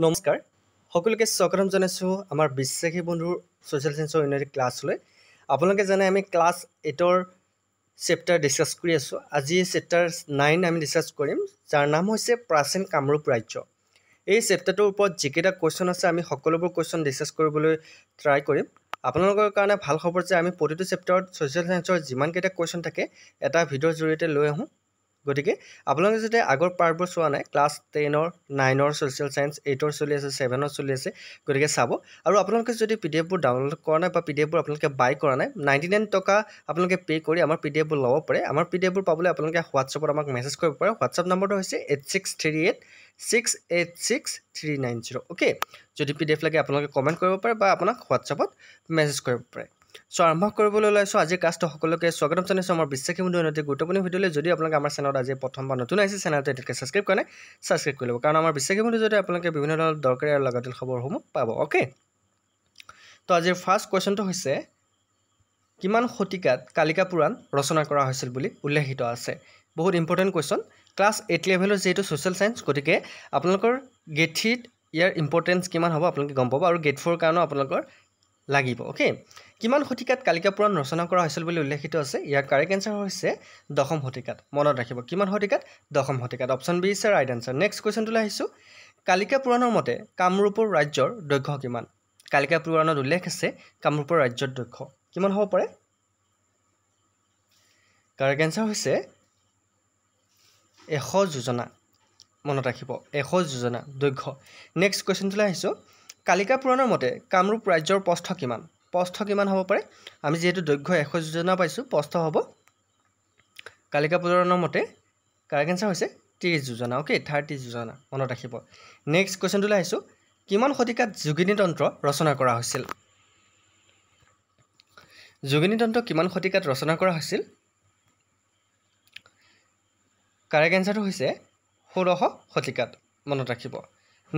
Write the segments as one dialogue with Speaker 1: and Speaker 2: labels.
Speaker 1: নমস্কাৰ সকলোকে স্বাগতম জনাইছোঁ আমাৰ বিশ্বাসী বন্ধুৰ ছ'চিয়েল চায়েন্সৰ ইউনিট ক্লাছলৈ আপোনালোকে জানে আমি ক্লাছ এইটৰ চেপ্টাৰ ডিছকাছ কৰি আছোঁ আজি চেপ্টাৰ নাইন আমি ডিছকাছ কৰিম যাৰ নাম হৈছে প্ৰাচীন কামৰূপ ৰাজ্য এই চেপ্টাৰটোৰ ওপৰত যিকেইটা কুৱেশ্যন আছে আমি সকলোবোৰ কুৱেশ্যন ডিছকাছ কৰিবলৈ ট্ৰাই কৰিম আপোনালোকৰ কাৰণে ভাল খবৰ যে আমি প্ৰতিটো চেপ্টাৰত ছ'চিয়েল চায়েন্সৰ যিমানকেইটা কুৱেশ্যন থাকে এটা ভিডিঅ'ৰ জৰিয়তে লৈ আহোঁ গতিকে আপোনালোকে যদি আগৰ পাৰ্টবোৰ চোৱা নাই ক্লাছ টেনৰ নাইনৰ ছ'চিয়েল চায়েন্স এইটৰ চলি আছে ছেভেনৰ চলি আছে গতিকে চাব আৰু আপোনালোকে যদি পি ডি এফবোৰ ডাউনলোড কৰা নাই বা পি ডি এফবোৰ আপোনালোকে বাই কৰা নাই নাইণ্টি নাইন টকা আপোনালোকে পে' কৰি আমাৰ পি ডি এফবোৰ ল'ব পাৰে আমাৰ পি ডি এফবোৰ পাবলৈ আপোনালোকে হোৱাটছএপত আমাক মেছেজ কৰিব পাৰে হোৱাটছএপ নম্বৰটো হৈছে eight six three eight six eight six three nine zero' okay যদি পি ডি এফ লাগে আপোনালোকে কমেণ্ট কৰিব পাৰে বা আপোনাক হোৱাটছএপত মেছেজ কৰিব পাৰে সো আৰম্ভ কৰিবলৈ ওলাইছোঁ আজি কাষ্ট সকলোকে স্বাগতম জনাইছোঁ আমাৰ বিশ্বাসী বন্ধু অতি গুৰুত্বপূৰ্ণ ভিডিঅ'লৈ যদি আপোনালোকে আমাৰ চেনেলত আজি প্ৰথম বা নতুন আহিছে চেনেলটো এতিয়ালৈকে ছাবস্ক্ৰাইব কৰা নাই ছাবস্ক্ৰাইব কৰি ল'ব কাৰণ আমাৰ বিশ্বাসী বন্ধু যদি আপোনালোকে বিভিন্ন ধৰণৰ দৰকাৰী আৰু লাগতিয়াল খবৰসমূহ পাব অ'কে তো আজিৰ ফাৰ্ষ্ট কুৱেশ্যনটো হৈছে কিমান শতিকাত কালিকা পুৰাণ ৰচনা কৰা হৈছিল বুলি উল্লেখিত আছে বহুত ইম্পৰ্টেণ্ট কুৱেশ্যন ক্লাছ এইট লেভেলৰ যিহেতু ছ'চিয়েল ছায়েন্স গতিকে আপোনালোকৰ গেট থ্ৰীত ইয়াৰ ইম্পৰ্টেঞ্চ কিমান হ'ব আপোনালোকে গম পাব আৰু গেট ফ'ৰ কাৰণেও আপোনালোকৰ লাগিব অ'কে কিমান শতিকাত কালিকা পুৰাণ ৰচনা কৰা হৈছিল বুলি উল্লেখিত আছে ইয়াৰ কাৰেক্ট এনচাৰ হৈছে দশম শতিকাত মনত ৰাখিব কিমান শতিকাত দশম শতিকাত option B is right answer next কুৱেশ্যনটোলৈ আহিছোঁ কালিকা পুৰাণৰ মতে কামৰূপৰ ৰাজ্যৰ দৈৰ্ঘ্য কিমান কালিকা পুৰাণত উল্লেখ আছে কামৰূপৰ ৰাজ্যৰ দৈৰ্ঘ্য কিমান হ'ব পাৰে কাৰেক্ট এনচাৰ হৈছে এশ যোজনা মনত ৰাখিব এশ যোজনা দৈৰ্ঘ্য নেক্সট কুৱেশ্যনটোলৈ আহিছোঁ কালিকা পুৰাণৰ মতে কামৰূপ ৰাজ্যৰ প্ৰস্থ কিমান প্ৰস্থ কিমান হ'ব পাৰে আমি যিহেতু দৈৰ্ঘ এশ যোজনা পাইছোঁ প্ৰস্থ হ'ব কালিকা পুৰাণৰ মতে কাৰেক্ট এঞ্চাৰ হৈছে ত্ৰিছ যোজনা অ'কে থাৰ্টি যোজনা মনত ৰাখিব নেক্সট কুৱেশ্যনটোলৈ আহিছোঁ কিমান শতিকাত যোগিনী তন্ত্ৰ ৰচনা কৰা হৈছিল যোগিনী তন্ত্ৰ কিমান শতিকাত ৰচনা কৰা হৈছিল কাৰেক্ট এঞ্চাৰটো হৈছে ষোল্লশ শতিকাত মনত ৰাখিব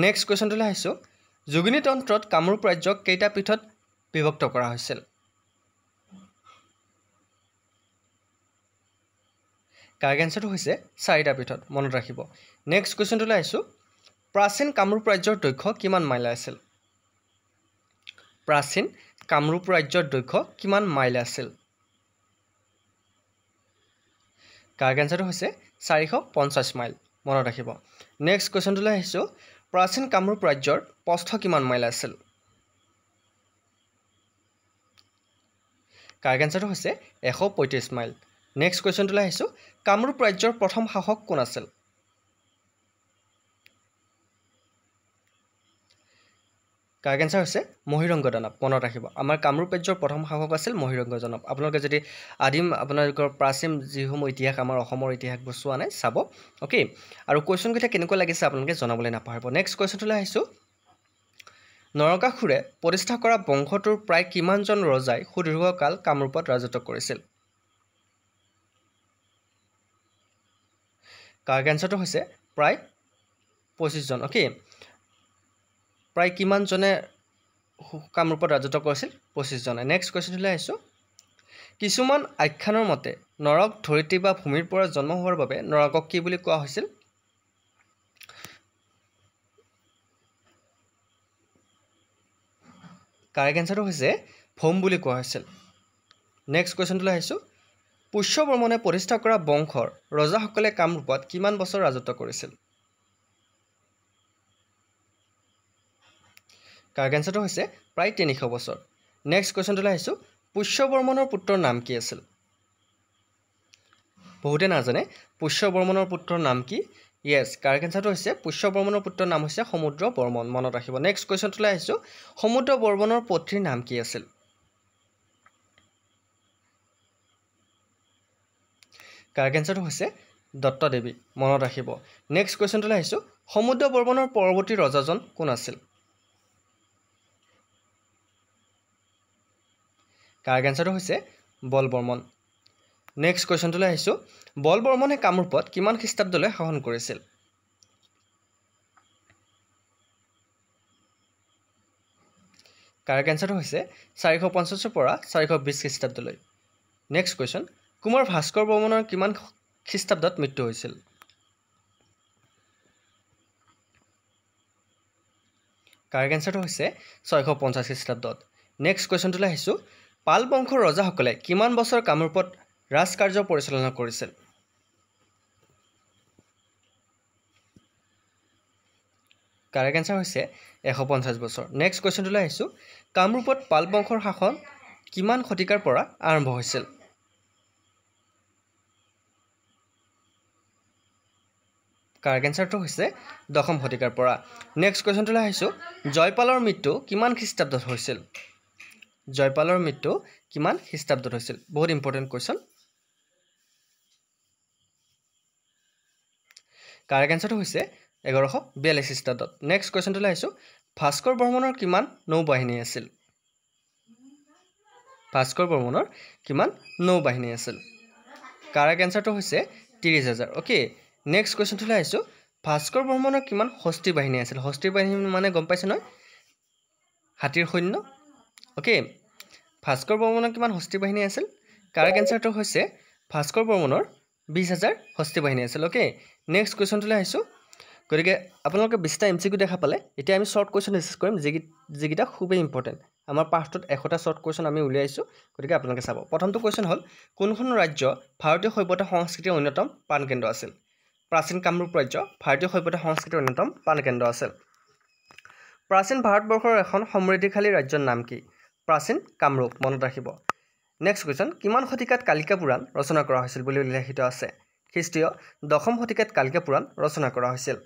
Speaker 1: নেক্সট কুৱেশ্যনটোলৈ আহিছোঁ তন্ত্ৰত কামৰূপ ৰাজ্যক কেইটা পীঠত বিভক্ত কৰা হৈছিল কাৰেক্ট এঞ্চাৰটো হৈছে চাৰিটা পীঠত মনত ৰাখিব নেক্সট কুৱেশ্যনটোলৈ আহিছোঁ প্ৰাচীন কামৰূপ ৰাজ্যৰ দৈৰ্ঘ্য কিমান মাইল আছিল প্ৰাচীন কামৰূপ ৰাজ্যৰ দৈৰ্ঘ্য কিমান মাইল আছিল কাৰেক্ট এঞ্চাৰটো হৈছে চাৰিশ পঞ্চাছ মাইল মনত ৰাখিব নেক্সট কুৱেশ্যনটোলৈ আহিছোঁ প্ৰাচীন কামৰূপ ৰাজ্যৰ প্ৰস্থ কিমান মাইল আছিল কাৰ এঞ্চাৰটো হৈছে এশ পঁয়ত্ৰিছ মাইল নেক্সট কুৱেশ্যনটোলৈ আহিছোঁ কামৰূপ ৰাজ্যৰ প্ৰথম শাসক কোন আছিল কাৰেক্ট এঞ্চাৰ হৈছে মহিৰংগ দানৱ মনত ৰাখিব আমাৰ কামৰূপ ৰাজ্যৰ প্ৰথম শাসক আছিল মহিৰংগ দানৱ আপোনালোকে যদি আদিম আপোনালোকৰ প্ৰাচীন যিসমূহ ইতিহাস আমাৰ অসমৰ ইতিহাস বচোৱা নাই চাব অ'কে আৰু কুৱেশ্যনকেইটা কেনেকুৱা লাগিছে আপোনালোকে জনাবলৈ নাপাহৰিব নেক্সট কুৱেশ্যনটোলৈ আহিছোঁ নৰকাসুৰে প্ৰতিষ্ঠা কৰা বংশটোৰ প্ৰায় কিমানজন ৰজাই সুদীৰ্ঘকাল কামৰূপত ৰাজত্ব কৰিছিল কাৰ্ক এঞ্চাৰটো হৈছে প্ৰায় পঁচিছজন অ'কে প্ৰায় কিমানজনে কামৰূপত ৰাজত্ব কৰিছিল পঁচিছজনে নেক্সট কুৱেশ্যনটোলৈ আহিছোঁ কিছুমান আখ্যানৰ মতে নৰক ধৰিত্ৰী বা ভূমিৰ পৰা জন্ম হোৱাৰ বাবে নৰকক কি বুলি কোৱা হৈছিল কাৰেক্ট এঞ্চাৰটো হৈছে ভোম বুলি কোৱা হৈছিল নেক্সট কুৱেশ্যনটোলৈ আহিছোঁ পুষ্যবৰ্মনে প্ৰতিষ্ঠা কৰা বংশৰ ৰজাসকলে কামৰূপত কিমান বছৰ ৰাজত্ব কৰিছিল কাৰ্গেঞ্চাৰটো হৈছে প্ৰায় তিনিশ বছৰ নেক্সট কুৱেশ্যনটোলৈ আহিছোঁ পুষ্যবৰ্মনৰ পুত্ৰৰ নাম কি আছিল বহুতে নাজানে পুষ্যবৰ্মনৰ পুত্ৰৰ নাম কি য়েছ কাৰ্ক এঞ্চাৰটো হৈছে পুষ্যবৰ্মনৰ পুত্ৰৰ নাম হৈছে সমুদ্ৰ বৰ্মন মনত ৰাখিব নেক্সট কুৱেশ্যনটোলৈ আহিছোঁ সমুদ্ৰ বৰ্মনৰ পত্নীৰ নাম কি আছিল কাৰ্ক এঞ্চাৰটো হৈছে দেৱী মনত ৰাখিব নেক্সট কুৱেশ্যনটোলৈ আহিছোঁ সমুদ্ৰ বৰ্মনৰ পৰৱৰ্তী ৰজাজন কোন আছিল কাৰেক্ট এনচাৰটো হৈছে বল বৰ্মন নেক্সট কুৱেশ্যনটোলৈ আহিছোঁ বল বৰ্মনে কামৰূপত কিমান খ্ৰীষ্টাব্দলৈ শাসন কৰিছিল কাৰেক্ট এনচাৰটো হৈছে চাৰিশ পঞ্চাছৰ পৰা চাৰিশ বিছ খ্ৰীষ্টাব্দলৈ নেক্সট কুৱেশ্যন কুমাৰ ভাস্কৰ বৰ্মনৰ কিমান খ্ৰীষ্টাব্দত মৃত্যু হৈছিল কাৰেক্ট এনচাৰটো হৈছে ছয়শ পঞ্চাছ খ্ৰীষ্টাব্দত নেক্সট কুৱেশ্যনটোলৈ আহিছোঁ পাল বংশৰ ৰজাসকলে কিমান বছৰ কামৰূপত ৰাজকাৰ্য পৰিচালনা কৰিছিল কাৰেক্ট এনচাৰ হৈছে এশ পঞ্চাছ বছৰ নেক্সট কুৱেশ্যনটোলৈ আহিছোঁ কামৰূপত পাল বংশৰ শাসন কিমান শতিকাৰ পৰা আৰম্ভ হৈছিল কাৰেক্ট এনচাৰটো হৈছে দশম শতিকাৰ পৰা নেক্সট কুৱেশ্যনটোলৈ আহিছোঁ জয়পালৰ মৃত্যু কিমান খ্ৰীষ্টাব্দত হৈছিল জয়পালৰ মৃত্যু কিমান খ্ৰীষ্টাব্দত হৈছিল বহুত ইম্পৰ্টেণ্ট কুৱেশ্যন কাৰেক্ট এঞ্চাৰটো হৈছে এঘাৰশ বিয়াল্লিছ খ্ৰীষ্টাব্দত নেক্সট কুৱেশ্যনটোলৈ আহিছোঁ ভাস্কৰ বৰ্মনৰ কিমান নৌবাহিনী আছিল ভাস্কৰ বৰ্মনৰ কিমান নৌবাহিনী আছিল কাৰেক্ট এঞ্চাৰটো হৈছে ত্ৰিছ হাজাৰ অ'কে নেক্সট কুৱেশ্যনটোলৈ আহিছোঁ ভাস্কৰ বৰ্মনৰ কিমান হস্তি বাহিনী আছিল হস্তি বাহিনী মানে গম পাইছে নহয় হাতীৰ সৈন্য অ'কে ভাস্কৰ বৰ্মনৰ কিমান হস্তি বাহিনী আছিল কাৰেক্ট এনচাৰটো হৈছে ভাস্কৰ বৰ্মনৰ বিছ হাজাৰ হস্তি বাহিনী আছিল অ'কে নেক্সট কুৱেশ্যনটোলৈ আহিছোঁ গতিকে আপোনালোকে বিছটা এম চি কিউ দেখা পালে এতিয়া আমি শ্বৰ্ট কুৱেশ্যন ডিচকাছ কৰিম যি যিকেইটা খুবেই ইম্পৰ্টেণ্ট আমাৰ পাঠটোত এশটা শ্বৰ্ট কুৱেশ্যন আমি উলিয়াইছোঁ গতিকে আপোনালোকে চাব প্ৰথমটো কুৱেশ্যন হ'ল কোনখন ৰাজ্য ভাৰতীয় সভ্যতা সংস্কৃতিৰ অন্যতম প্ৰাণকেন্দ্ৰ আছিল প্ৰাচীন কামৰূপ ৰাজ্য ভাৰতীয় সভ্যতা সংস্কৃতিৰ অন্যতম প্ৰাণকেন্দ্ৰ আছিল প্ৰাচীন ভাৰতবৰ্ষৰ এখন সমৃদ্ধিশালী ৰাজ্যৰ নাম কি প্ৰাচীন কামৰূপ মনত ৰাখিব নেক্সট কুৱেশ্যন কিমান শতিকাত কালিকা পুৰাণ ৰচনা কৰা হৈছিল বুলি উল্লেখিত আছে খ্ৰীষ্টীয় দশম শতিকাত কালিকা পুৰাণ ৰচনা কৰা হৈছিল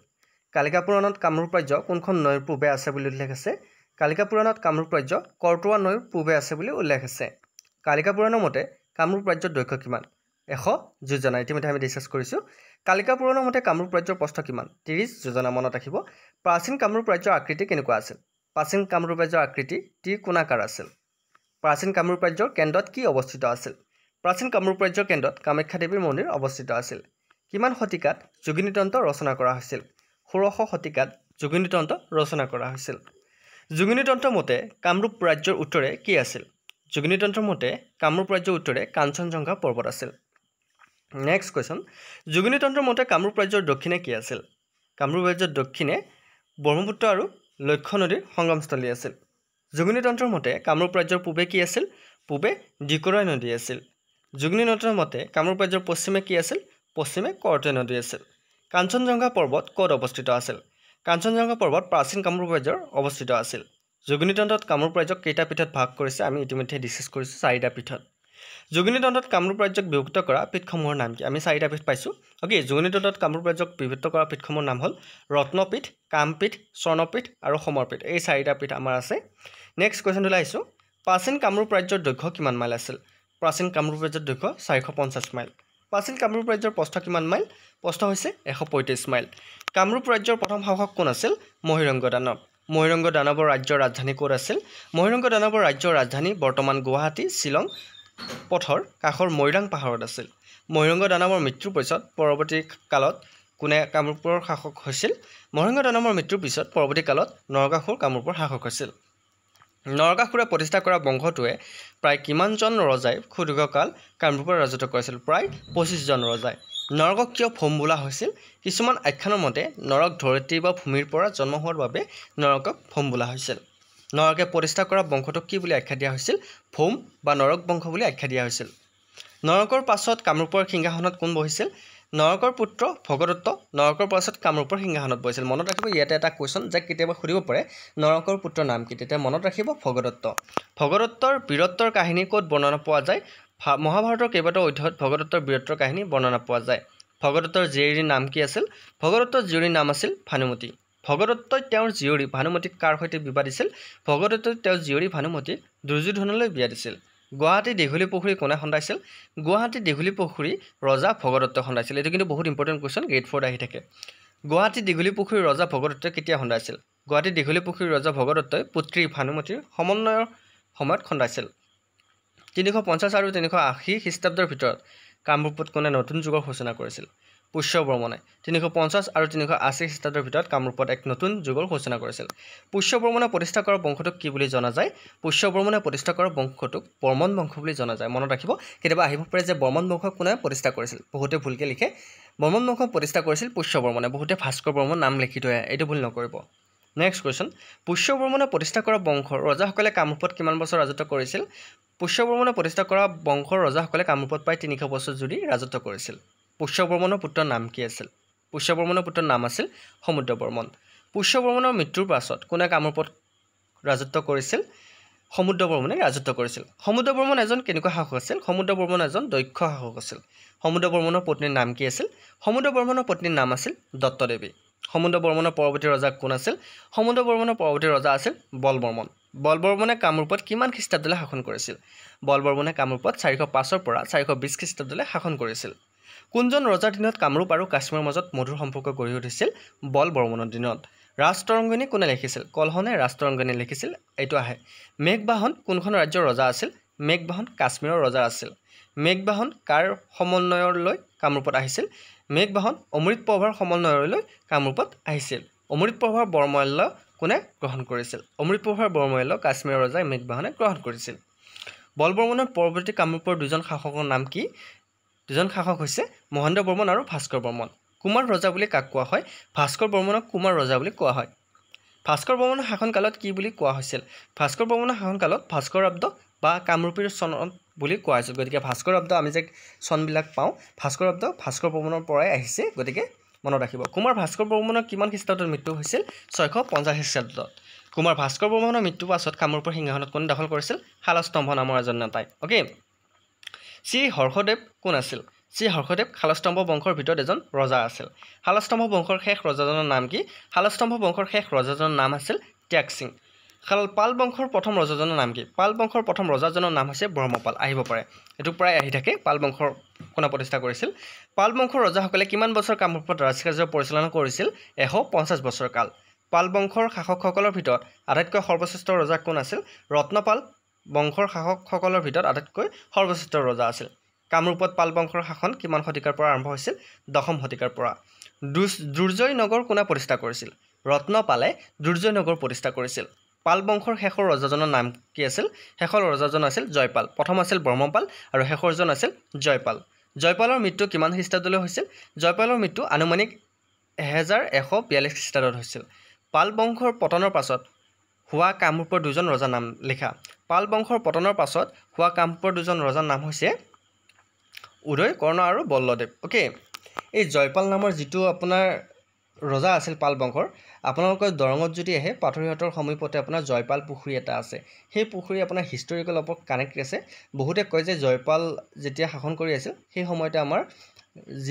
Speaker 1: কালিকা পুৰাণত কামৰূপ ৰাজ্য কোনখন নৈৰ পূবে আছে বুলি উল্লেখ আছে কালিকা পুৰাণত কামৰূপ ৰাজ্য কৰ্টোৱা নৈৰ পূবে আছে বুলি উল্লেখ আছে কালিকা পুৰাণৰ মতে কামৰূপ ৰাজ্যৰ দৈৰ্ঘ্য কিমান এশ যোজনা ইতিমধ্যে আমি ডিছকাছ কৰিছোঁ কালিকা পুৰাণৰ মতে কামৰূপ ৰাজ্যৰ প্ৰস্থ কিমান ত্ৰিছ যোজনা মনত ৰাখিব প্ৰাচীন কামৰূপ ৰাজ্যৰ আকৃতি কেনেকুৱা আছিল প্ৰাচীন কামৰূপ ৰাজ্যৰ আকৃতি টি ত্ৰিকোণাকাৰ আছিল প্ৰাচীন কামৰূপ ৰাজ্যৰ কেন্দ্ৰত কি অৱস্থিত আছিল প্ৰাচীন কামৰূপ ৰাজ্যৰ কেন্দ্ৰত কামাখ্যা দেৱীৰ মন্দিৰ অৱস্থিত আছিল কিমান শতিকাত যোগিনীতন্ত্ৰ ৰচনা কৰা হৈছিল ষোড়শ শতিকাত যোগিনীতন্ত্ৰ ৰচনা কৰা হৈছিল যোগিনীতন্ত্ৰ মতে কামৰূপ ৰাজ্যৰ উত্তৰে কি আছিল যোগিনীতন্ত্ৰ মতে কামৰূপ ৰাজ্যৰ উত্তৰে কাঞ্চনজংঘা পৰ্বত আছিল নেক্সট কুৱেশ্যন যোগিনীতন্ত্ৰ মতে কামৰূপ ৰাজ্যৰ দক্ষিণে কি আছিল কামৰূপ ৰাজ্যৰ দক্ষিণে ব্ৰহ্মপুত্ৰ আৰু লক্ষ্য নদীৰ সংগমস্থলী আছিল যোগিনী তন্ত্ৰৰ মতে কামৰূপ ৰাজ্যৰ পূবে কি আছিল পূবে ডিকৰৈ নদী আছিল যোগিনী তন্ত্ৰৰ মতে কামৰূপ ৰাজ্যৰ পশ্চিমে কি আছিল পশ্চিমে কৰতে নদী আছিল কাঞ্চনজংঘা পৰ্বত ক'ত অৱস্থিত আছিল কাঞ্চনজংঘা পৰ্বত প্ৰাচীন কামৰূপ ৰাজ্যৰ অৱস্থিত আছিল যোগিনীতন্ত্ৰত কামৰূপ ৰাজ্যক কেইটা পীঠত ভাগ কৰিছে আমি ইতিমধ্যে ডিচকাছ কৰিছোঁ চাৰিটা পীঠত যোগিনী দণ্ডত কামৰূপ ৰাজ্যক বিভক্ত কৰা পীঠসমূহৰ নাম কি আমি চাৰিটা পীঠ পাইছোঁ অ'কে যোগিনী দণ্ডত কামৰূপ ৰাজ্যক বিভক্ত কৰা পীঠসমূহৰ নাম হ'ল ৰত্নপীঠ কামপীঠ স্বৰ্ণপীঠ আৰু সমৰপীঠ এই চাৰিটা পীঠ আমাৰ আছে নেক্সট কুৱেশ্যনটো আহিছোঁ প্ৰাচীন কামৰূপ ৰাজ্যৰ দৈৰ্ঘ্য কিমান মাইল আছিল প্ৰাচীন কামৰূপ ৰাজ্যৰ দৈৰ্ঘ্য চাৰিশ পঞ্চাছ মাইল প্ৰাচীন কামৰূপ ৰাজ্যৰ প্ৰস্থ কিমান মাইল প্ৰস্থ হৈছে এশ পঁয়ত্ৰিছ মাইল কামৰূপ ৰাজ্যৰ প্ৰথম শাসক কোন আছিল মহিৰংগ দানৱ মহিৰংগ দানৱৰ ৰাজ্যৰ ৰাজধানী ক'ত আছিল মহিৰংগ দানৱৰ ৰাজ্যৰ ৰাজধানী বৰ্তমান গুৱাহাটী শ্বিলং পথৰ কাষৰ মৈৰাং পাহাৰত আছিল মৈৰংগ দানামৰ মৃত্যুৰ পিছত পৰৱৰ্তী কালত কোনে কামৰূপৰ শাসক হৈছিল মহৰংগ দানামৰ মৃত্যুৰ পিছত পৰৱৰ্তী কালত নৰকাসুৰ কামৰূপৰ শাসক হৈছিল নৰকাসুৰে প্ৰতিষ্ঠা কৰা বংশটোৱে প্ৰায় কিমানজন ৰজাই সুদীৰ্ঘকাল কামৰূপৰ ৰাজত্ব কৰিছিল প্ৰায় পঁচিছজন ৰজাই নৰক কিয় ফম বোলা হৈছিল কিছুমান আখ্যানৰ মতে নৰক ধৰিত্ৰী বা ভূমিৰ পৰা জন্ম হোৱাৰ বাবে নৰকক ফম বোলা হৈছিল নৰকে প্ৰতিষ্ঠা কৰা বংশটোক কি বুলি আখ্যা দিয়া হৈছিল ভোম বা নৰক বংশ বুলি আখ্যা দিয়া হৈছিল নৰকৰ পাছত কামৰূপৰ সিংহাসনত কোন বহিছিল নৰকৰ পুত্ৰ ভগদত্ত নৰকৰ পাছত কামৰূপৰ সিংহাসনত বহিছিল মনত ৰাখিব ইয়াতে এটা কুৱেশ্যন যে কেতিয়াবা সুধিব পাৰে নৰকৰ পুত্ৰৰ নাম কি তেতিয়া মনত ৰাখিব ভগদত্ত ভগদত্তৰ বীৰত্বৰ কাহিনী ক'ত বৰ্ণনা পোৱা যায় মহাভাৰতৰ কেইবাটাও অধ্যায়ত ভগদত্তৰ বীৰত্বৰ কাহিনী বৰ্ণনা পোৱা যায় ভগদত্তৰ জীয়ৰীৰ নাম কি আছিল ভগদত্তৰ জীয়ৰীৰ নাম আছিল ভানুমতী ভগদত্তই তেওঁৰ জীয়ৰী ভানুমতীক কাৰ সৈতে বিবাহ দিছিল ভগদত্তই তেওঁৰ জীয়ৰী ভানুমতীক দুৰ্যোধনলৈ বিয়া দিছিল গুৱাহাটী দীঘলী পুখুৰী কোনে খন্দাইছিল গুৱাহাটী দীঘলী পুখুৰী ৰজা ভগদত্তই খন্দাইছিল এইটো কিন্তু বহুত ইম্পৰ্টেণ্ট কুৱেশ্যন গেট ফৰ্ড আহি থাকে গুৱাহাটী দীঘলী পুখুৰী ৰজা ভগদত্তই কেতিয়া খন্দাইছিল গুৱাহাটী দীঘলী পুখুৰী ৰজা ভগদত্তই পুত্ৰী ভানুমতীৰ সমন্বয়ৰ সময়ত খন্দাইছিল তিনিশ পঞ্চাছ আৰু তিনিশ আশী খ্ৰীষ্টাব্দৰ ভিতৰত কামৰূপত কোনে নতুন যুগৰ সূচনা কৰিছিল পুষ্য বৰ্মনে তিনিশ পঞ্চাছ আৰু তিনিশ আশী খ্ৰীষ্টাব্দৰ ভিতৰত কামৰূপত এক নতুন যুগৰ সূচনা কৰিছিল পুষ্য বৰ্মনে প্ৰতিষ্ঠা কৰা বংশটোক কি বুলি জনা যায় পুষ্য বৰ্মনে প্ৰতিষ্ঠা কৰা বংশটোক বৰ্মন বংশ বুলি জনা যায় মনত ৰাখিব কেতিয়াবা আহিব পাৰে যে বৰ্মন বংশ কোনে প্ৰতিষ্ঠা কৰিছিল বহুতে ভুলকৈ লিখে বৰ্মন বংশ প্ৰতিষ্ঠা কৰিছিল পুষ্য বৰ্মনে বহুতে ভাস্কৰ বৰ্মন নাম লিখি থৈ আহে এইটো ভুল নকৰিব নেক্সট কুৱেশ্যন পুষ্য বৰ্মনে প্ৰতিষ্ঠা কৰা বংশ ৰজাসকলে কামৰূপত কিমান বছৰ ৰাজত্ব কৰিছিল পুষ্য বৰ্মনে প্ৰতিষ্ঠা কৰা বংশৰ ৰজাসকলে কামৰূপত প্ৰায় তিনিশ বছৰ জুৰি ৰাজত্ব কৰিছিল পুষ্যবৰ্মনৰ পুত্ৰৰ নাম কি আছিল পুষ্যবৰ্মনৰ পুত্ৰৰ নাম আছিল সমুদ্ৰবৰ্মন পুষ্যবৰ্মনৰ মৃত্যুৰ পাছত কোনে কামৰূপত ৰাজত্ব কৰিছিল সমুদ্ৰবৰ্মনে ৰাজত্ব কৰিছিল সমুদ্ৰবৰ্মন এজন কেনেকুৱা শাসক আছিল সমুদ্ৰবৰ্মন এজন দক্ষ শাসক আছিল সমুদ্ৰবৰ্মনৰ পত্নীৰ নাম কি আছিল সমুদ্ৰবৰ্মনৰ পত্নীৰ নাম আছিল দত্তদেৱী সমুদ্ৰবৰ্মনৰ পৰৱৰ্তী ৰজা কোন আছিল সমুদ্ৰবৰ্মনৰ পৰৱৰ্তী ৰজা আছিল বলবৰ্মন বলবৰ্মনে কামৰূপত কিমান খ্ৰীষ্টাব্দলৈ শাসন কৰিছিল বলবৰ্মনে কামৰূপত চাৰিশ পাঁচৰ পৰা চাৰিশ বিছ খ্ৰীষ্টাব্দলৈ শাসন কৰিছিল কোনজন ৰজাৰ দিনত কামৰূপ আৰু কাশ্মীৰৰ মাজত মধুৰ সম্পৰ্ক গঢ়ি উঠিছিল বল বৰ্মনৰ দিনত ৰাষ্ট্ৰৰংগনি কোনে লিখিছিল কলহনে ৰাষ্ট্ৰৰংগনি লিখিছিল এইটো আহে মেঘ বাহন কোনখন ৰাজ্যৰ ৰজা আছিল মেঘ বাহন কাশ্মীৰৰ ৰজা আছিল মেঘ বাহন কাৰ সমন্বয়লৈ কামৰূপত আহিছিল মেঘ বাহন অমৃত প্ৰভাৰ সমন্বয়লৈ কামৰূপত আহিছিল অমৃত প্ৰভাৰ বৰমল্য কোনে গ্ৰহণ কৰিছিল অমৃত প্ৰভাৰ বৰমল্য কাশ্মীৰৰ ৰজাই মেঘ বাহনে গ্ৰহণ কৰিছিল বলবৰ্মনৰ পৰৱৰ্তী কামৰূপৰ দুজন শাসকৰ নাম কি দুজন শাসক হৈছে মহেন্দ্ৰ বৰ্মন আৰু ভাস্কৰ বৰ্মন কুমাৰ ৰজা বুলি কাক কোৱা হয় ভাস্কৰ বৰ্মনক কুমাৰ ৰজা বুলি কোৱা হয় ভাস্কৰ বৰ্মনৰ শাসনকালত কি বুলি কোৱা হৈছিল ভাস্কৰ বৰ্মনৰ শাসনকালত ভাস্কৰ আব্দ বা কামৰূপীৰ চনত বুলি কোৱা হৈছিল গতিকে ভাস্কৰ আব্দ আমি যে চনবিলাক পাওঁ ভাস্কৰ আব্দ ভাস্কৰ বৰ্মনৰ পৰাই আহিছে গতিকে মনত ৰাখিব কুমাৰ ভাস্কৰ বৰ্মনৰ কিমান খ্ৰীষ্টাব্দত মৃত্যু হৈছিল ছয়শ পঞ্চাছ খ্ৰীষ্টাব্দত কুমাৰ ভাস্কৰ বৰ্মনৰ মৃত্যুৰ পাছত কামৰূপৰ সিংহাসনত কোনে দখল কৰিছিল শালস্তম্ভ নামৰ এজন নেতাই অ'কে শ্ৰী হৰ্ষদেৱ কোন আছিল শ্ৰী হৰ্ষদেৱ শালস্তম্ভ বংশৰ ভিতৰত এজন ৰজা আছিল শালস্তম্ভ বংশৰ শেষ ৰজাজনৰ নাম কি শালস্তম্ভ বংশৰ শেষ ৰজাজনৰ নাম আছিল ত্যাগ সিং শাল পাল বংশৰ প্ৰথম ৰজাজনৰ নাম কি পাল বংশৰ প্ৰথম ৰজাজনৰ নাম হৈছে ব্ৰহ্মপাল আহিব পাৰে এইটো প্ৰায় আহি থাকে পাল বংশৰ কোনা প্ৰতিষ্ঠা কৰিছিল পাল বংশৰ ৰজাসকলে কিমান বছৰ কামৰূপত ৰাজকাৰ্য পৰিচালনা কৰিছিল এশ পঞ্চাছ বছৰ কাল পাল বংশৰ শাসকসকলৰ ভিতৰত আটাইতকৈ সৰ্বশ্ৰেষ্ঠ ৰজা কোন আছিল ৰত্নপাল বংশৰ শাসকসকলৰ ভিতৰত আটাইতকৈ সৰ্বশ্ৰেষ্ঠ ৰজা আছিল কামৰূপত পাল বংশৰ শাসন কিমান শতিকাৰ পৰা আৰম্ভ হৈছিল দশম শতিকাৰ পৰা দুৰ্জয় নগৰ কোনে প্ৰতিষ্ঠা কৰিছিল ৰত্নপালে দুৰ্জয় নগৰ প্ৰতিষ্ঠা কৰিছিল পাল বংশৰ শেষৰ ৰজাজনৰ নাম কি আছিল শেষৰ ৰজাজন আছিল জয়পাল প্ৰথম আছিল ব্ৰহ্মপাল আৰু শেষৰজন আছিল জয়পাল জয়পালৰ মৃত্যু কিমান খ্ৰীষ্টাব্দলৈ হৈছিল জয়পালৰ মৃত্যু আনুমানিক এহেজাৰ এশ বিয়াল্লিছ খ্ৰীষ্টাব্দত হৈছিল পাল বংশৰ পতনৰ পাছত হোৱা কামৰূপৰ দুজন ৰজাৰ নাম লিখা পাল বংশৰ পতনৰ পাছত হোৱা কামৰূপৰ দুজন ৰজাৰ নাম হৈছে উদয় কৰ্ণ আৰু বল্লদেৱ অ'কে এই জয়পাল নামৰ যিটো আপোনাৰ ৰজা আছিল পাল বংশৰ আপোনালোকৰ দৰঙত যদি আহে পাথৰিহঁতৰ সমীপতে আপোনাৰ জয়পাল পুখুৰী এটা আছে সেই পুখুৰী আপোনাৰ হিষ্টৰিকেল অপ কানেক্ট আছে বহুতে কয় যে জয়পাল যেতিয়া শাসন কৰি আছিল সেই সময়তে আমাৰ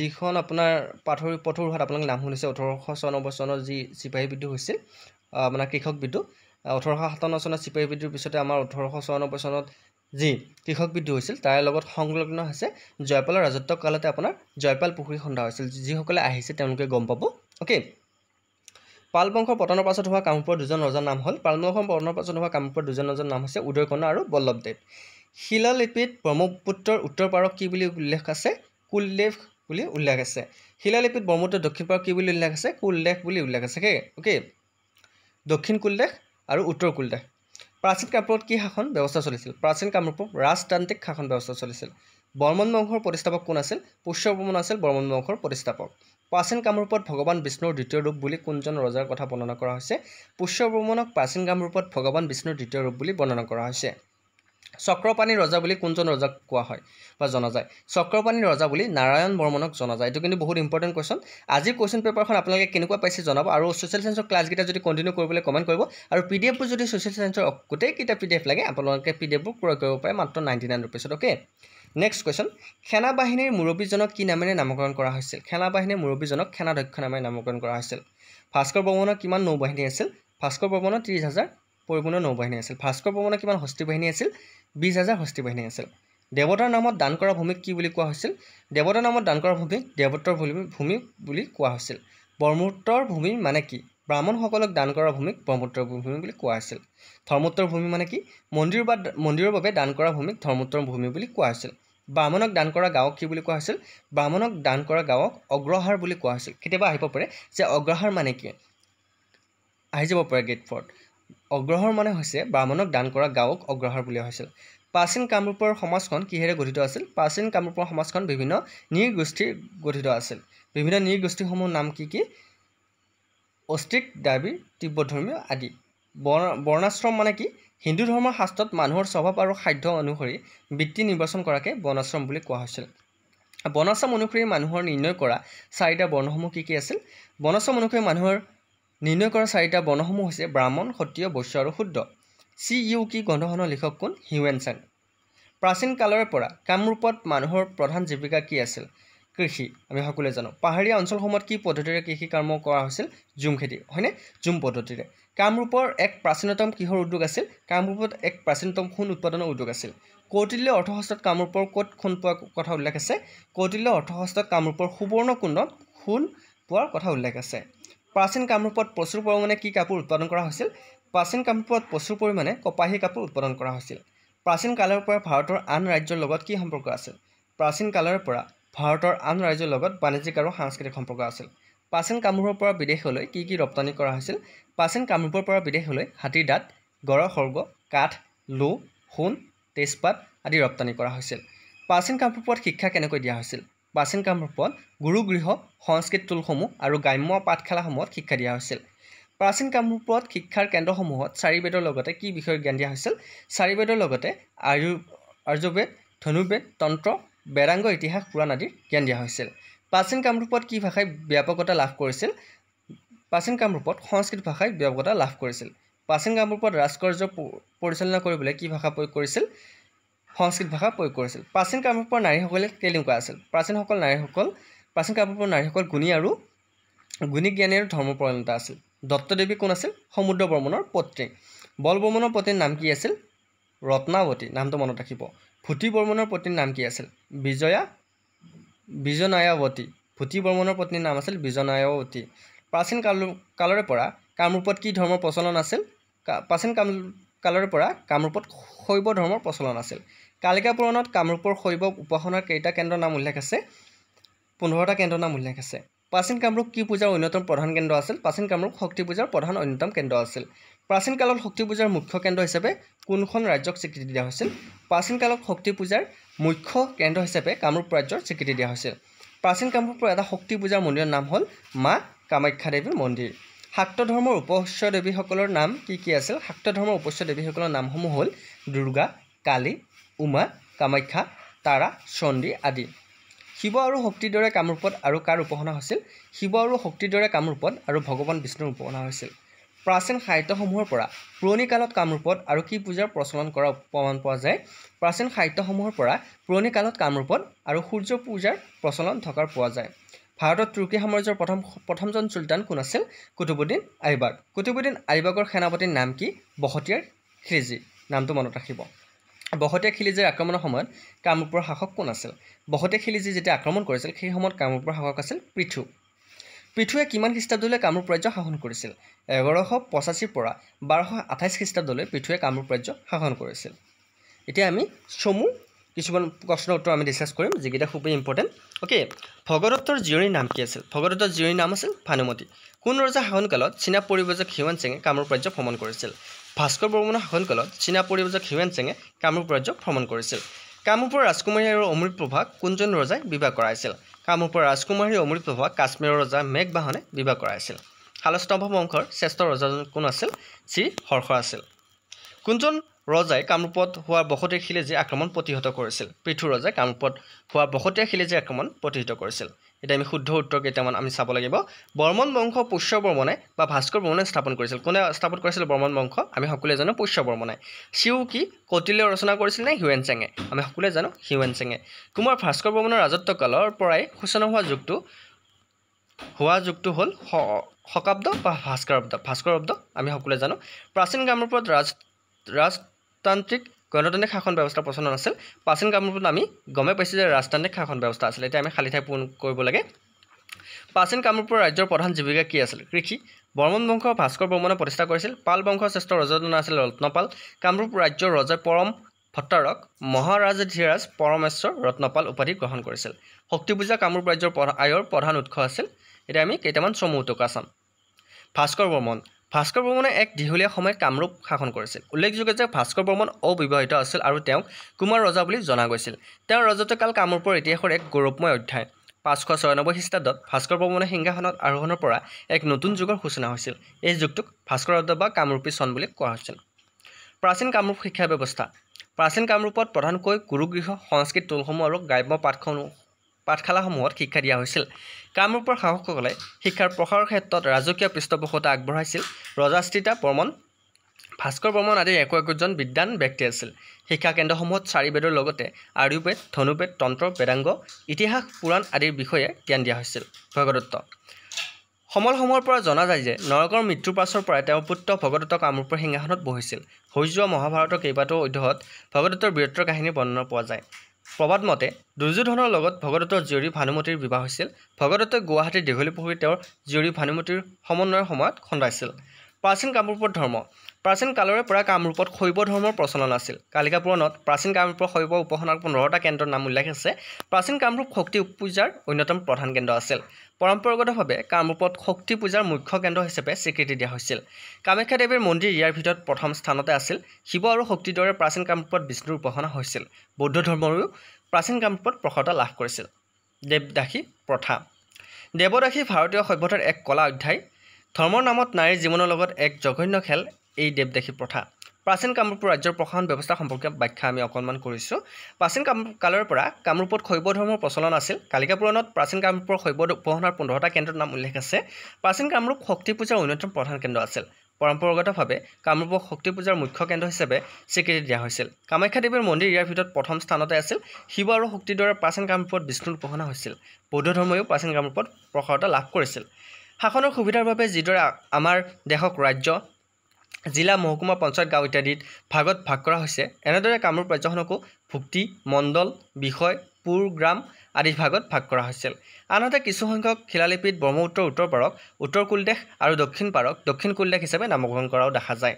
Speaker 1: যিখন আপোনাৰ পাথৰি পথৰুহঁত আপোনালোকে নাম শুনিছে ওঠৰশ চৌৰানব্বৈ চনৰ যি চিপাহী বিদ্যুৎ হৈছিল আপোনাৰ কৃষক বিদ্যুৎ ওঠৰশ সাতাৱন্ন চনত চিপাহী বিদ্ৰোহ পিছতে আমাৰ ওঠৰশ চৌৰানব্বৈ চনত যি কৃষক বিদ্ৰোহ হৈছিল তাৰ লগত সংলগ্ন হৈছে জয়পালৰ ৰাজত্ব কালতে আপোনাৰ জয়পাল পুখুৰী খন্দা হৈছিল যিসকলে আহিছে তেওঁলোকে গম পাব অ'কে পাল বংশৰ পতনৰ পাছত হোৱা কামৰূপৰ দুজন ৰজাৰ নাম হ'ল পাল বংশৰ পতনৰ পাছত হোৱা কামৰূপৰ দুজন ৰজাৰ নাম হৈছে উদয়কণা আৰু বল্লভদেৱ শিলালিপিত ব্ৰহ্মপুত্ৰৰ উত্তৰ পাৰক কি বুলি উল্লেখ আছে কুলদেৱ বুলি উল্লেখ আছে শিলালিপিত ব্ৰহ্মপুত্ৰৰ দক্ষিণ পাৰক কি বুলি উল্লেখ আছে কুলদেশ বুলি উল্লেখ আছে সেই অ'কে দক্ষিণ কুলদেশ আৰু উত্তৰ কলিতা প্ৰাচীন কামৰূপত কি শাসন ব্যৱস্থা চলিছিল প্ৰাচীন কামৰূপত ৰাজতান্ত্ৰিক শাসন ব্যৱস্থা চলিছিল বৰ্মন বংশৰ প্ৰতিষ্ঠাপক কোন আছিল পুষ্যবৰ্মন আছিল বৰ্মন বংশৰ প্ৰতিষ্ঠাপক প্ৰাচীন কামৰূপত ভগৱান বিষ্ণুৰ দ্বিতীয় ৰূপ বুলি কোনজন ৰজাৰ কথা বৰ্ণনা কৰা হৈছে পুষ্যবৰ্মনক প্ৰাচীন কামৰূপত ভগৱান বিষ্ণুৰ দ্বিতীয় ৰূপ বুলি বৰ্ণনা কৰা হৈছে চক্ৰপাণী ৰজা বুলি কোনজন ৰজাক কোৱা হয় বা জনা যায় চক্ৰপাণী ৰজা বুলি নাৰায়ণ বৰ্মনক জনা যায় এইটো কিন্তু বহুত ইম্পৰ্টেণ্ট কুৱেশ্যন আজিৰ কুৱেশ্যন পেপাৰখন আপোনালোকে কেনেকুৱা পাইছে জনাব আৰু ছ'চিয়েল ছায়েঞ্চৰ ক্লাছকেইটা যদি কণ্টিনিউ কৰিবলৈ কমেণ্ট কৰিব আৰু পি ডি এফবোৰ যদি ছ'চিয়েল ছায়েঞ্চৰ গোটেইকেইটা পি ডি এফ লাগে আপোনালোকে পি ডি এফবোৰ ক্ৰয় কৰিব পাৰে মাত্ৰ নাইণ্টি নাইন ৰুপিছত অ'কে নেক্সট কুৱেশ্যন সেনা বাহিনীৰ মুৰব্বীজনক কি নামেৰে নামকৰণ কৰা হৈছিল সেনা বাহিনীৰ মুৰব্বীজনক সেনাধক্ষ নামেৰে নামকৰণ কৰা হৈছিল ভাস্কৰ বৰ্মনৰ কিমান নৌবাহিনী আছিল ভাস্কৰ বৰ্মনৰ ত্ৰিছ হাজাৰ পৰিপূৰ্ণ নৌবাহিনী আছিল ভাস্কৰ বৰ্মনৰ কিমান হস্তী বাহিনী আছিল বিছ হাজাৰ হস্তি বাহিনী আছিল দেৱতাৰ নামত দান কৰা ভূমিক কি বুলি কোৱা হৈছিল দেৱতাৰ নামত দান কৰা ভূমিক দেৱত্বৰ ভূমি ভূমি বুলি কোৱা হৈছিল ব্ৰহ্মপুত্ৰৰ ভূমি মানে কি ব্ৰাহ্মণসকলক দান কৰা ভূমিক ব্ৰহ্মপুত্ৰৰ ভূমি বুলি কোৱা হৈছিল ধৰ্মোত্তৰ ভূমি মানে কি মন্দিৰ বা মন্দিৰৰ বাবে দান কৰা ভূমিক ধৰ্মোত্তৰ ভূমি বুলি কোৱা হৈছিল ব্ৰাহ্মণক দান কৰা গাঁৱক কি বুলি কোৱা হৈছিল ব্ৰাহ্মণক দান কৰা গাঁৱক অগ্ৰহাৰ বুলি কোৱা হৈছিল কেতিয়াবা আহিব পাৰে যে অগ্ৰহাৰ মানে কি আহি যাব পাৰে গেট ফৰ্ট অগ্ৰহৰ মানে হৈছে ব্ৰাহ্মণক দান কৰা গাঁৱক অগ্ৰহাৰ বুলি হৈছিল প্ৰাচীন কামৰূপৰ সমাজখন কিহেৰে গঠিত আছিল প্ৰাচীন কামৰূপৰ সমাজখন বিভিন্ন নৃগোষ্ঠীৰ গঠিত আছিল বিভিন্ন নৃগোষ্ঠীসমূহৰ নাম কি কি অষ্ট্ৰিক দাবী ধৰ্মীয় আদি বৰ বৰ্ণাশ্ৰম মানে কি হিন্দু ধৰ্মৰ শাস্ত্ৰত মানুহৰ স্বভাৱ আৰু সাধ্য অনুসৰি বৃত্তি নিৰ্বাচন কৰাকে বৰ্ণাশ্ৰম বুলি কোৱা হৈছিল বৰ্ণাশ্ৰম অনুসৰি মানুহৰ নিৰ্ণয় কৰা চাৰিটা বৰ্ণসমূহ কি কি আছিল বনাশ্ৰম অনুসৰি মানুহৰ নিৰ্ণয় কৰা চাৰিটা বৰ্ণসমূহ হৈছে ব্ৰাহ্মণ সত্ৰীয় বৈশ্য আৰু শুদ্ধ চি ইউ কি গ্ৰন্থখনৰ লিখক কোন হিউৱেন চাং প্ৰাচীন কালৰে পৰা কামৰূপত মানুহৰ প্ৰধান জীৱিকা কি আছিল কৃষি আমি সকলোৱে জানো পাহাৰীয়া অঞ্চলসমূহত কি পদ্ধতিৰে কৃষি কৰ্ম কৰা হৈছিল জুম খেতি হয়নে জুম পদ্ধতিৰে কামৰূপৰ এক প্ৰাচীনতম কিহৰ উদ্যোগ আছিল কামৰূপত এক প্ৰাচীনতম সোণ উৎপাদনৰ উদ্যোগ আছিল কৌটিল্য অৰ্থশাস্ত্ৰত কামৰূপৰ ক'ত সোণ পোৱা কথা উল্লেখ আছে কৌটিল্য অৰ্থশাস্ত্ৰত কামৰূপৰ সুবৰ্ণকুণ্ডত সোণ পোৱাৰ কথা উল্লেখ আছে প্ৰাচীন কামৰূপত প্ৰচুৰ পৰিমাণে কি কাপোৰ উৎপাদন কৰা হৈছিল প্ৰাচীন কামৰূপত প্ৰচুৰ পৰিমাণে কপাহী কাপোৰ উৎপাদন কৰা হৈছিল প্ৰাচীন কালৰ পৰা ভাৰতৰ আন ৰাজ্যৰ লগত কি সম্পৰ্ক আছিল প্ৰাচীন কালৰ পৰা ভাৰতৰ আন ৰাজ্যৰ লগত বাণিজ্যিক আৰু সাংস্কৃতিক সম্পৰ্ক আছিল প্ৰাচীন কামৰূপৰ পৰা বিদেশলৈ কি কি ৰপ্তানি কৰা হৈছিল প্ৰাচীন কামৰূপৰ পৰা বিদেশলৈ হাতীৰ দাঁত সৰ্গ কাঠ লো সোণ তেজপাত আদি ৰপ্তানি কৰা হৈছিল প্ৰাচীন কামৰূপত শিক্ষা কেনেকৈ দিয়া হৈছিল প্ৰাচীন কামৰূপত গুৰুগৃহ সংস্কৃত টোলসমূহ আৰু গ্ৰাম্য পাঠশালাসমূহত শিক্ষা দিয়া হৈছিল প্ৰাচীন কামৰূপত শিক্ষাৰ কেন্দ্ৰসমূহত চাৰিবেদৰ লগতে কি বিষয়ে জ্ঞান দিয়া হৈছিল চাৰিবেদৰ লগতে আয়ু আৰ্যবেদ ধনুৰ্বেদ তন্ত্ৰ বেদাংগ ইতিহাস পুৰাণ আদিৰ জ্ঞান দিয়া হৈছিল প্ৰাচীন কামৰূপত কি ভাষাই ব্যাপকতা লাভ কৰিছিল প্ৰাচীন কামৰূপত সংস্কৃত ভাষাই ব্যাপকতা লাভ কৰিছিল প্ৰাচীন কামৰূপত ৰাজকাৰ্য পৰিচালনা কৰিবলৈ কি ভাষা প্ৰয়োগ কৰিছিল সংস্কৃত ভাষা প্ৰয়োগ কৰিছিল প্ৰাচীন কামৰূপৰ নাৰীসকলে কেনেকুৱা আছিল প্ৰাচীনসকল নাৰীসকল প্ৰাচীন কামৰূপৰ নাৰীসকল গুণী আৰু গুণী জ্ঞানী আৰু ধৰ্মপৰণতা আছিল দত্তদেৱী কোন আছিল সমুদ্ৰ বৰ্মনৰ পত্নী বল বৰ্মনৰ পত্নীৰ নাম কি আছিল ৰত্নাৱতী নামটো মনত ৰাখিব ভূতি বৰ্মনৰ পত্নীৰ নাম কি আছিল বিজয়া বিজনায়াৱতী ভূতি বৰ্মনৰ পত্নীৰ নাম আছিল বিজনায়াৱতী প্ৰাচীন কাল কালৰে পৰা কামৰূপত কি ধৰ্মৰ প্ৰচলন আছিল প্ৰাচীন কাল কালৰে পৰা কামৰূপত শৈৱ ধৰ্মৰ প্ৰচলন আছিল কালিকা পুৰণত কামৰূপৰ শৈৱ উপাসনাৰ কেইটা কেন্দ্ৰৰ নাম উল্লেখ আছে পোন্ধৰটা কেন্দ্ৰৰ নাম উল্লেখ আছে প্ৰাচীন কামৰূপ কি পূজাৰ অন্যতম প্ৰধান কেন্দ্ৰ আছিল প্ৰাচীন কামৰূপ শক্তি পূজাৰ প্ৰধান অন্যতম কেন্দ্ৰ আছিল প্ৰাচীন কালত শক্তি পূজাৰ মুখ্য কেন্দ্ৰ হিচাপে কোনখন ৰাজ্যক স্বীকৃতি দিয়া হৈছিল প্ৰাচীন কালত শক্তি পূজাৰ মুখ্য কেন্দ্ৰ হিচাপে কামৰূপ ৰাজ্যৰ স্বীকৃতি দিয়া হৈছিল প্ৰাচীন কামৰূপৰ এটা শক্তি পূজাৰ মন্দিৰৰ নাম হ'ল মা কামাখ্যা দেৱীৰ মন্দিৰ শাক্ত ধৰ্মৰ উপস্য দেৱীসকলৰ নাম কি কি আছিল শাক্ত ধৰ্মৰ উপস্য দেৱীসকলৰ নামসমূহ হ'ল দুৰ্গা কালী উমা কামাখ্যা তাৰা চণ্ডী আদি শিৱ আৰু শক্তিৰ দৰে কামৰূপত আৰু কাৰ উপাসনা হৈছিল শিৱ আৰু শক্তিৰ দৰে কামৰূপত আৰু ভগৱান বিষ্ণুৰ উপাসনা হৈছিল প্ৰাচীন সাহিত্যসমূহৰ পৰা পুৰণি কালত কামৰূপত আৰু কি পূজাৰ প্ৰচলন কৰা প্ৰমাণ পোৱা যায় প্ৰাচীন সাহিত্যসমূহৰ পৰা পুৰণি কালত কামৰূপত আৰু সূৰ্য পূজাৰ প্ৰচলন থকাৰ পোৱা যায় ভাৰতত তুৰ্কী সাম্ৰাজ্যৰ প্ৰথম প্ৰথমজন চুলতান কোন আছিল কুতুবুদ্দিন আইবাগ কুতুবুদ্দিন আইবাগৰ সেনাপতিৰ নাম কি বসতীয়াৰ খিজি নামটো মনত ৰাখিব বহতে খিলিজীৰ আক্ৰমণৰ সময়ত কামৰূপৰ শাসক কোন আছিল বহতে খিলিজী যেতিয়া আক্ৰমণ কৰিছিল সেই সময়ত কামৰূপৰ শাসক আছিল পৃথু পৃথুৱে কিমান খ্ৰীষ্টাব্দলৈ কামৰূপ ৰাজ্য শাসন কৰিছিল এঘাৰশ পঁচাশীৰ পৰা বাৰশ আঠাইছ খ্ৰীষ্টাব্দলৈ পৃথুৱে কামৰূপ ৰাজ্য শাসন কৰিছিল এতিয়া আমি চমু কিছুমান প্ৰশ্নৰ উত্তৰ আমি ডিছকাছ কৰিম যিকেইটা খুবেই ইম্পৰ্টেণ্ট অ'কে ভগদত্তৰ জীয়ৰীৰ নাম কি আছিল ভগদত্তৰ জীয়ৰীৰ নাম আছিল ভানুমতি কোন ৰজা শাসনকালত চীনা পৰিব্ৰজক হিউৱান সিঙে কামৰূপ ৰাজ্য ভ্ৰমণ কৰিছিল ভাস্কৰ বৰ্মনৰ শাসনকালত চীনা পৰিব্ৰজক হিউৱেন চেঙে কামৰূপ ৰাজ্য ভ্ৰমণ কৰিছিল কামৰূপৰ ৰাজকুমাৰী আৰু অমৃত প্ৰভাক কোনজন ৰজাই বিবাহ কৰাইছিল কামৰূপৰ ৰাজকুমাৰী অমৃত প্ৰভাক কাশ্মীৰৰ ৰজা মেঘ বাহনে বিবাহ কৰাইছিল শালস্তম্ভ বংশৰ শ্ৰেষ্ঠ ৰজাজন কোন আছিল শ্ৰী হৰ্ষ আছিল কোনজন ৰজাই কামৰূপত হোৱা বসতীয়া খিলেজী আক্ৰমণ প্ৰতিহত কৰিছিল পৃথু ৰজাই কামৰূপত হোৱা বসতীয়া খিলেজী আক্ৰমণ প্ৰতিহত কৰিছিল এতিয়া আমি শুদ্ধ উত্তৰ কেইটামান আমি চাব লাগিব বৰ্মন বংশ পুষ্য বৰ্মনে বা ভাস্কৰ বৰ্মনে স্থাপন কৰিছিল কোনে স্থাপন কৰিছিল বৰ্মন বংশ আমি সকলোৱে জানো পুষ্য বৰ্মনে চিউ কি কটিলে ৰচনা কৰিছিল নে হিউৱেন চেঙে আমি সকলোৱে জানো হিউৱেন চেঙে কুমাৰ ভাস্কৰ বৰ্মনৰ ৰাজত্ব কালৰ পৰাই সূচনা হোৱা যুগটো হোৱা যুগটো হ'ল শকাব্দ বা ভাস্কৰ ভাস্কৰ শব্দ আমি সকলোৱে জানো প্ৰাচীন কামৰূপত ৰাজ ৰাজতান্ত্ৰিক গণতান্ত্ৰিক শাসন ব্যৱস্থাৰ প্ৰচলন আছিল প্ৰাচীন কামৰূপত আমি গমে পাইছোঁ যে ৰাজতান্ত্ৰিক শাসন ব্যৱস্থা আছিলে এতিয়া আমি খালী ঠাই পূৰণ কৰিব লাগে প্ৰাচীন কামৰূপৰ ৰাজ্যৰ প্ৰধান জীৱিকা কি আছিল কৃষি বৰ্মন বংশ ভাস্কৰ বৰ্মনে প্ৰতিষ্ঠা কৰিছিল পাল বংশৰ শ্ৰেষ্ঠ ৰজাজন আছিল ৰত্নপাল কামৰূপ ৰাজ্যৰ ৰজা পৰম ভট্টাৰক মহাৰাজ ধীৰাজ পৰমেশ্বৰ ৰত্নপাল উপাধি গ্ৰহণ কৰিছিল শক্তি পূজা কামৰূপ ৰাজ্যৰ আয়ৰ প্ৰধান উৎস আছিল এতিয়া আমি কেইটামান চমু উটোকা চাম ভাস্কৰ বৰ্মন ভাস্কৰ বৰ্মনে এক দীঘলীয়া সময়ত কামৰূপ শাসন কৰিছিল উল্লেখযোগ্য যে ভাস্কৰ বৰ্মন অবিবাহিত আছিল আৰু তেওঁক কুমাৰ ৰজা বুলি জনা গৈছিল তেওঁৰ ৰজত্বকাল কামৰূপৰ ইতিহাসৰ এক গৌৰৱময় অধ্যায় পাঁচশ ছয়ানব্বৈ খ্ৰীষ্টাব্দত ভাস্কৰ বৰ্মনে সিংহাসনত আৰোহণৰ পৰা এক নতুন যুগৰ সূচনা হৈছিল এই যুগটোক ভাস্কৰ বা কামৰূপী চন বুলি কোৱা হৈছিল প্ৰাচীন কামৰূপ শিক্ষা ব্যৱস্থা প্ৰাচীন কামৰূপত প্ৰধানকৈ গুৰুগৃহ সংস্কৃত টোলসমূহ আৰু গ্ৰাম্য পাঠসমূহ পাঠশালাসমূহত শিক্ষা দিয়া হৈছিল কামৰূপৰ শাসকসকলে শিক্ষাৰ প্ৰসাৰৰ ক্ষেত্ৰত ৰাজকীয় পৃষ্ঠপোষকতা আগবঢ়াইছিল ৰজাস্থিতা বৰ্মন ভাস্কৰ বৰ্মন আদিৰ একো একোজন বিদ্যান ব্যক্তি আছিল শিক্ষা কেন্দ্ৰসমূহত চাৰি বেদৰ লগতে আৰ্য়ুবেদ ধনুবেদ তন্ত্ৰ বেদাংগ ইতিহাস পুৰাণ আদিৰ বিষয়ে জ্ঞান দিয়া হৈছিল ভগদত্ত সমল সমৰ পৰা জনা যায় যে নৰকৰ মৃত্যুৰ পাছৰ পৰাই তেওঁৰ পুত্ৰ ভগদত্ত কামৰূপৰ সিংহাসনত বহিছিল হৈ যোৱা মহাভাৰতৰ কেইবাটাও অধ্যয়ত ভগদত্তৰ বীৰত্বৰ কাহিনী বৰ্ণনা পোৱা যায় প্ৰবাদ মতে দুৰ্যোধনৰ লগত ভগদত্তৰ জীয়ৰী ভানুমতীৰ বিবাহ হৈছিল ভগদত্তই গুৱাহাটীৰ দীঘলী পুখুৰীত তেওঁৰ জীয়ৰী ভানুমতীৰ সমন্বয়ৰ সময়ত খন্দাইছিল প্ৰাচীন কামৰূপৰ ধৰ্ম প্ৰাচীন কালৰে পৰা কামৰূপত শৈৱ ধৰ্মৰ প্ৰচলন আছিল কালিকা পুৰণত প্ৰাচীন কামৰূপৰ শৈৱ উপাসনাৰ পোন্ধৰটা কেন্দ্ৰৰ নাম উল্লেখ আছে প্ৰাচীন কামৰূপ শক্তি পূজাৰ অন্যতম প্ৰধান কেন্দ্ৰ আছিল পৰম্পৰাগতভাৱে কামৰূপত শক্তি পূজাৰ মুখ্য কেন্দ্ৰ হিচাপে স্বীকৃতি দিয়া হৈছিল কামাখ্যা দেৱীৰ মন্দিৰ ইয়াৰ ভিতৰত প্ৰথম স্থানতে আছিল শিৱ আৰু শক্তিৰ দৰে প্ৰাচীন কামৰূপত বিষ্ণুৰ উপাসনা হৈছিল বৌদ্ধ ধৰ্মৰো প্ৰাচীন কামৰূপত প্ৰসতা লাভ কৰিছিল দেৱদাসী প্ৰথা দেৱদাসী ভাৰতীয় সভ্যতাৰ এক কলা অধ্যায় ধৰ্মৰ নামত নাৰীৰ জীৱনৰ লগত এক জঘন্য খেল এই দেৱদাসী প্ৰথা প্ৰাচীন কামৰূপ ৰাজ্যৰ প্ৰশাসন ব্যৱস্থা সম্পৰ্কে ব্যাখ্যা আমি অকণমান কৰিছোঁ প্ৰাচীন কাম কালৰ পৰা কামৰূপত শৈৱ ধৰ্মৰ প্ৰচলন আছিল কালিকাপুৰণত প্ৰাচীন কামৰূপৰ শৈৱ উপাসনাৰ পোন্ধৰটা কেন্দ্ৰৰ নাম উল্লেখ আছে প্ৰাচীন কামৰূপ শক্তি পূজাৰ অন্যতম প্ৰধান কেন্দ্ৰ আছিল পৰম্পৰাগতভাৱে কামৰূপক শক্তি পূজাৰ মুখ্য কেন্দ্ৰ হিচাপে স্বীকৃতি দিয়া হৈছিল কামাখ্যা দেৱীৰ মন্দিৰ ইয়াৰ ভিতৰত প্ৰথম স্থানতে আছিল শিৱ আৰু শক্তিৰ দ্বাৰা প্ৰাচীন কামৰূপত বিষ্ণুৰ উপাসনা হৈছিল বৌদ্ধ ধৰ্মইও প্ৰাচীন কামৰূপত প্ৰসাৰতা লাভ কৰিছিল শাসনৰ সুবিধাৰ বাবে যিদৰে আমাৰ দেশক ৰাজ্য জিলা মহকুমা পঞ্চায়ত গাঁও ইত্যাদিত ভাগত ভাগ কৰা হৈছে এনেদৰে কামৰূপ ৰাজ্যখনকো ভুক্তি মণ্ডল বিষয় পুৰ গ্ৰাম আদি ভাগত ভাগ কৰা হৈছিল আনহাতে কিছুসংখ্যক শিলালিপিত ব্ৰহ্মপুত্ৰ উত্তৰ পাৰক উত্তৰ কুলদেশ আৰু দক্ষিণ পাৰক দক্ষিণ কুলদেশ হিচাপে নামকৰণ কৰাও দেখা যায়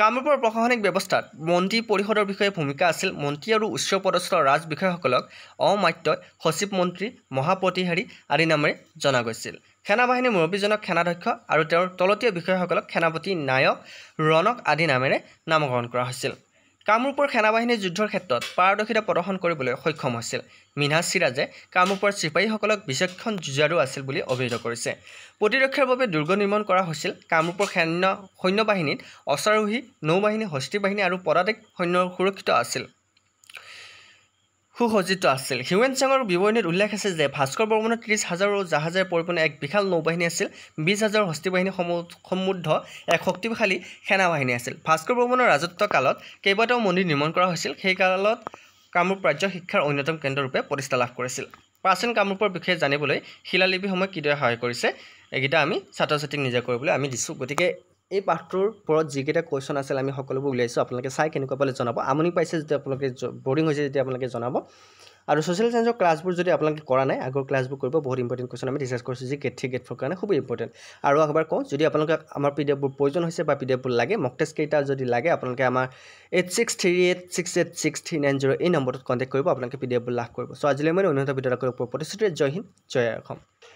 Speaker 1: কামৰূপৰ প্ৰশাসনিক ব্যৱস্থাত মন্ত্ৰী পৰিষদৰ বিষয়ে ভূমিকা আছিল মন্ত্ৰী আৰু উচ্চ পদস্থ ৰাজ বিষয়াসকলক অমাত্য সচিব মন্ত্ৰী মহাপ্ৰতিহাৰী আদি নামেৰে জনা গৈছিল সেনাবাহিনীৰ মুৰব্বীজনক সেনাধ্যক্ষ আৰু তেওঁৰ তলতীয় বিষয়াসকলক সেনাপতি নায়ক ৰণক আদি নামেৰে নামকৰণ কৰা হৈছিল কামৰূপৰ সেনাবাহিনীৰ যুদ্ধৰ ক্ষেত্ৰত পাৰদৰ্শিতা প্ৰদৰ্শন কৰিবলৈ সক্ষম হৈছিল মিনাজ চিৰাজে কামৰূপৰ চিপাহীসকলক বিচক্ষণ যুঁজাৰু আছিল বুলি অভিহিত কৰিছে প্ৰতিৰক্ষাৰ বাবে দুৰ্গ নিৰ্মাণ কৰা হৈছিল কামৰূপৰ সৈন্য সৈন্যবাহিনীত অশ্বাৰোহী নৌবাহিনী হস্তী বাহিনী আৰু পদাতিক সৈন্য সুৰক্ষিত আছিল সুসজ্জিত আছিল হিউৱেন চাঙৰ বিৱৰণীত উল্লেখ আছে যে ভাস্কৰ বৰ্মনৰ ত্ৰিছ হাজাৰৰো জাহাজেৰে পৰিপূৰ্ণ এক বিশাল নৌবাহিনী আছিল বিছ হাজাৰ হস্তীবাহিনী সমৃদ্ধ এক শক্তিশালী সেনা বাহিনী আছিল ভাস্কৰ বৰ্মনৰ ৰাজত্ব কালত কেইবাটাও মন্দিৰ নিৰ্মাণ কৰা হৈছিল সেই কালত কামৰূপ ৰাজ্য শিক্ষাৰ অন্যতম কেন্দ্ৰৰূপে প্ৰতিষ্ঠা লাভ কৰিছিল প্ৰাচীন কামৰূপৰ বিষয়ে জানিবলৈ শিলালিপিসমূহে কিদৰে সহায় কৰিছে এইকেইটা আমি ছাত্ৰ ছাত্ৰীক নিজে কৰিবলৈ আমি দিছোঁ গতিকে এই পাঠটোৰ ওপৰত যিকেইটা কুৱেশ্যন আছিল আমি সকলোবোৰ উলিয়াইছোঁ আপোনালোকে চাই কেনেকুৱা পালে জনাব আমনি পাইছে যদি আপোনালোকে বৰিং হৈছে যদি আপোনালোকে জনাব আৰু ছ'চিয়েল চায়েঞ্চৰ ক্লাছবোৰ যদি আপোনালোকে কৰা নাই আগৰ ক্লাছবোৰ কৰিব বহুত ইম্পৰ্টেণ্ট কুৱেশ্যন আমি ডিছকাছ কৰিছোঁ যি গেট থ্ৰী গেট ফ'ৰ কাৰণে খুবেই ইম্পৰ্টেণ্ট আৰু এবাৰ কওঁ যদি আপোনালোকে আমাৰ পি ডি এফবোৰ প্ৰয়োজন হৈছে বা পি ডি এফবোৰ লাগে মক টেষ্টকেইটা যদি লাগে আপোনালোকে আমাৰ eight six three eight six eight six three nine zero' এই নম্বৰত কণ্টেক্ট কৰিব আপোনালোকে পি ডি এফবোৰ লাভ কৰিব চ' আজিলৈ মানে অন্য এটা ভিডিঅ' প্ৰতিশ্ৰুতি জয় হিন্দ জয় অসম